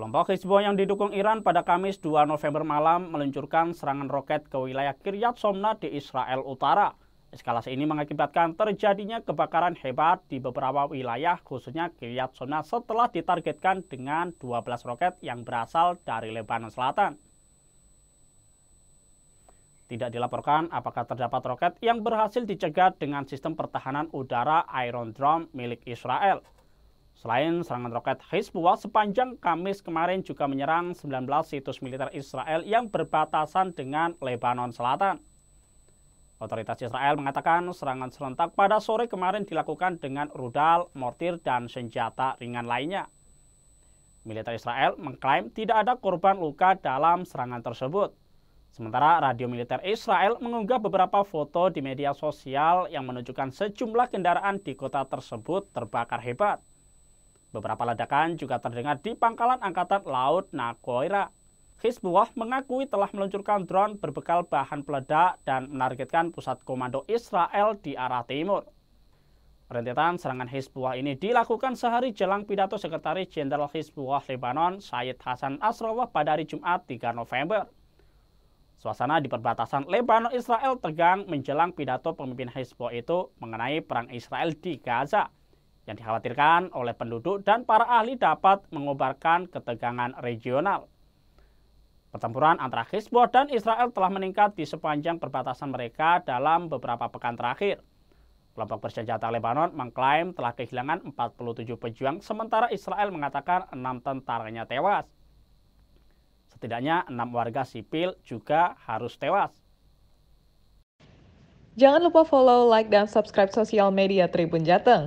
Kelompok Hezbollah yang didukung Iran pada Kamis 2 November malam meluncurkan serangan roket ke wilayah Kiryat Somna di Israel Utara. Eskalasi ini mengakibatkan terjadinya kebakaran hebat di beberapa wilayah khususnya Kiryat Somna setelah ditargetkan dengan 12 roket yang berasal dari Lebanon Selatan. Tidak dilaporkan apakah terdapat roket yang berhasil dicegat dengan sistem pertahanan udara Iron Dome milik Israel. Selain serangan roket Hezbollah, sepanjang Kamis kemarin juga menyerang 19 situs militer Israel yang berbatasan dengan Lebanon Selatan. Otoritas Israel mengatakan serangan serentak pada sore kemarin dilakukan dengan rudal, mortir, dan senjata ringan lainnya. Militer Israel mengklaim tidak ada korban luka dalam serangan tersebut. Sementara radio militer Israel mengunggah beberapa foto di media sosial yang menunjukkan sejumlah kendaraan di kota tersebut terbakar hebat. Beberapa ledakan juga terdengar di pangkalan Angkatan Laut Nagoya. Hizbullah mengakui telah meluncurkan drone berbekal bahan peledak dan menargetkan pusat komando Israel di arah timur. Rentetan serangan Hizbullah ini dilakukan sehari jelang pidato Sekretaris Jenderal Hizbullah Lebanon Syed Hasan Asrawah pada hari Jumat 3 November. Suasana di perbatasan Lebanon Israel tegang menjelang pidato pemimpin Hizbullah itu mengenai perang Israel di Gaza yang dikhawatirkan oleh penduduk dan para ahli dapat mengobarkan ketegangan regional. Pertempuran antara Hizbullah dan Israel telah meningkat di sepanjang perbatasan mereka dalam beberapa pekan terakhir. Kelompok bersenjata Lebanon mengklaim telah kehilangan 47 pejuang, sementara Israel mengatakan enam tentaranya tewas. Setidaknya enam warga sipil juga harus tewas. Jangan lupa follow, like, dan subscribe sosial media Tribun Jateng.